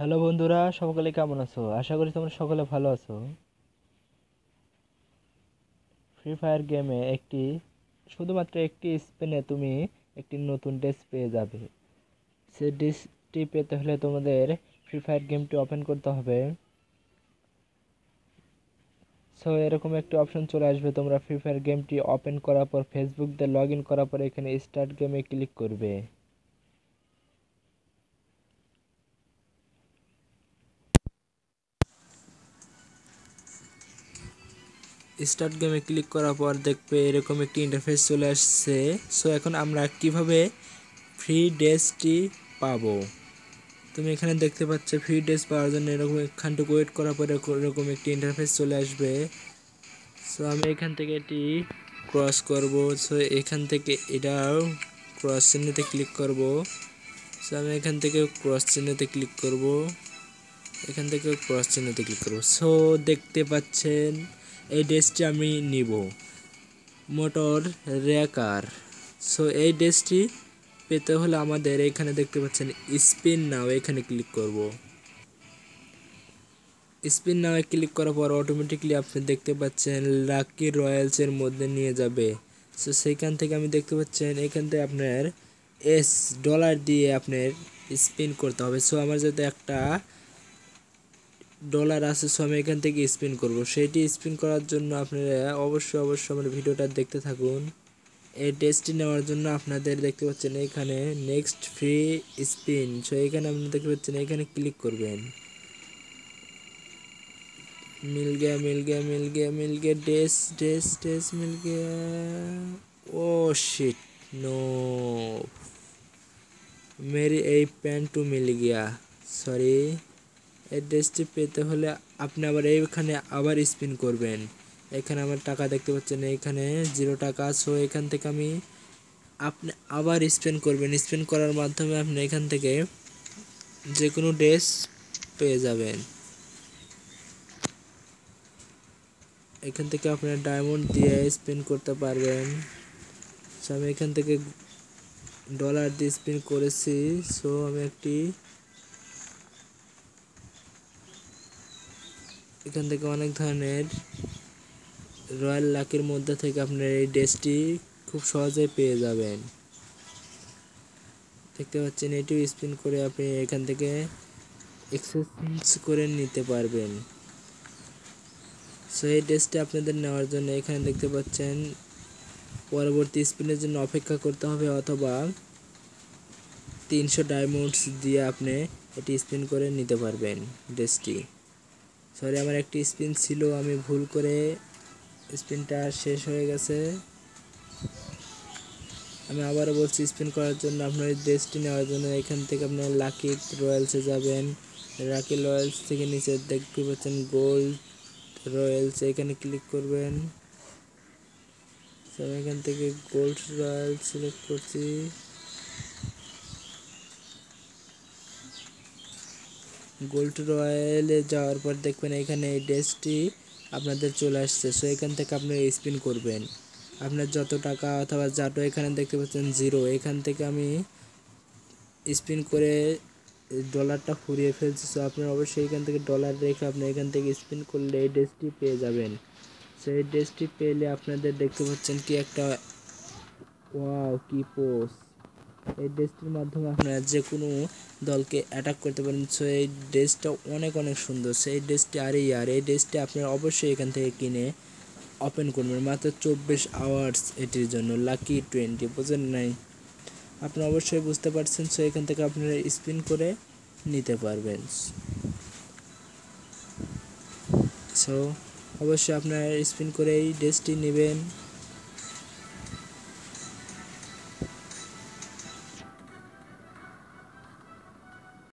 hello বন্ধুরা সকলে কেমন আছো আশা করি তোমরা সকলে ভালো আছো ফ্রি ফায়ার গেমে একটি শুধুমাত্র একটি স্পিনে তুমি একটি নতুন ড্রেস পেয়ে যাবে সে ড্রেসটি পেতে হলে তোমাদের ফ্রি ফায়ার গেমটি ওপেন করতে হবে সো এরকম একটি অপশন চলে আসবে তোমরা ফ্রি ফায়ার গেমটি ওপেন করার পর ফেসবুক দিয়ে লগ ইন করার পর এখানে স্টার্ট গেমে ক্লিক করবে স্টার্ট গেমে ক্লিক করার পর দেখবে এরকম একটি ইন্টারফেস চলে আসছে সো এখন আমরা কিভাবে ফ্রি ড্রেসটি পাব তুমি এখানে দেখতে পাচ্ছ ফ্রি ড্রেস পাওয়ার জন্য এরকম এখানটুকু ওয়েট করার পর এরকম একটি ইন্টারফেস চলে আসবে সো আমি এখান থেকে এটি ক্রস করব সো এখান থেকে এটাও ক্রস চিহ্নতে ক্লিক করব সো আমি এখান থেকে ক্রস চিহ্নতে ক্লিক করব এখান থেকে ক্রস চিহ্নতে ক্লিক করব সো দেখতে পাচ্ছেন এই ড্রেসটি আমি নিব মোটর রেকার সো এই ড্রেসটি পেতে হলে আমাদের এখানে দেখতে পাচ্ছেন স্পিন নাও এখানে ক্লিক করব স্পিন নামে ক্লিক করার পর অটোমেটিকলি আপনি দেখতে পাচ্ছেন লাকি রয়্যালসের মধ্যে নিয়ে যাবে সো সেইখান থেকে আমি দেখতে পাচ্ছেন এখান থেকে আপনার এস ডলার দিয়ে আপনার স্পিন করতে হবে সো আমার যাতে একটা ডলার আছে সো আমি এখান থেকে স্পিন করব সেইটি স্পিন করার জন্য আপনারা অবশ্যই অবশ্যই আমার ভিডিওটা দেখতে থাকুন এই টেস্টটি নেওয়ার জন্য আপনাদের দেখতে পাচ্ছেন এখানে নেক্সট ফ্রি স্পিন সো এখানে আপনি দেখতে পাচ্ছেন এখানে ক্লিক করবেন মিল গিয়া মিল গিয়া মিল গিয়া মিল গিয়া ডেস ডেস ডেস মিল গিয়া ও শিট নো মেরি এই पेन টু মিল গিয়া সরি এই ড্রেসটি পেতে হলে আপনি আবার এইখানে আবার স্পিন করবেন এখানে আমার টাকা দেখতে পাচ্ছেন এখানে জিরো টাকা সো এখান থেকে আমি আপনি আবার স্পেন্ড করবেন স্পেন করার মাধ্যমে আপনি এখান থেকে যে কোনো ড্রেস পেয়ে যাবেন এখান থেকে আপনার ডায়মন্ড দিয়ে স্পিন করতে পারবেন সো আমি এখান থেকে ডলার দিয়ে স্পিন করেছি সো আমি একটি এখান থেকে অনেক ধরনের রয়্যাল লাকের মধ্যে থেকে আপনার এই ড্রেসটি খুব সহজে পেয়ে যাবেন দেখতে পাচ্ছেন এটি স্পিন করে আপনি এখান থেকে এক্সেস করে নিতে পারবেন সো এই ড্রেসটি আপনাদের নেওয়ার জন্য এখানে দেখতে পাচ্ছেন পরবর্তী স্পিনের জন্য অপেক্ষা করতে হবে অথবা তিনশো ডায়মন্ডস দিয়ে আপনি এটি স্পিন করে নিতে পারবেন ড্রেসটি সরি আমার একটি স্পিন ছিল আমি ভুল করে স্পিনটা শেষ হয়ে গেছে আমি আবারও বলছি স্পিন করার জন্য আপনার ড্রেসটি নেওয়ার জন্য এখান থেকে আপনার লাকি রয়্যালসে যাবেন লাকি রয়্যালস থেকে নিচে দেখতে পাচ্ছেন গোল্ড রয়্যালস এখানে ক্লিক করবেন আমি এখান থেকে গোল্ড রয়্যাল সিলেক্ট করছি গোল্ড রয়্যালে যাওয়ার পর দেখবেন এখানে এই ড্রেসটি আপনাদের চলে আসছে সো এখান থেকে আপনি স্পিন করবেন আপনার যত টাকা অথবা জাটো এখানে দেখতে পাচ্ছেন জিরো এখান থেকে আমি স্পিন করে ডলারটা ফুরিয়ে ফেলছি সো আপনার অবশ্যই এখান থেকে ডলার রেখে আপনি এখান থেকে স্পিন করলে এই ড্রেসটি পেয়ে যাবেন সো এই ড্রেসটি পেলে আপনাদের দেখতে পাচ্ছেন কি একটা ওয়াও কি পোস্ট এই ড্রেসটির মাধ্যমে আপনারা যে কোনো দলকে অ্যাটাক করতে পারেন সো এই ড্রেসটা অনেক অনেক সুন্দর সো এই ড্রেসটি আর এই আর এই ড্রেসটি আপনারা অবশ্যই এখান থেকে কিনে ওপেন করবেন মাত্র চব্বিশ আওয়ার্স এটির জন্য লাকি টোয়েন্টি বুঝেন নাই আপনি অবশ্যই বুঝতে পারছেন সো এখান থেকে আপনারা স্পিন করে নিতে পারবেন সো অবশ্যই আপনারা স্পিন করে এই ড্রেসটি নেবেন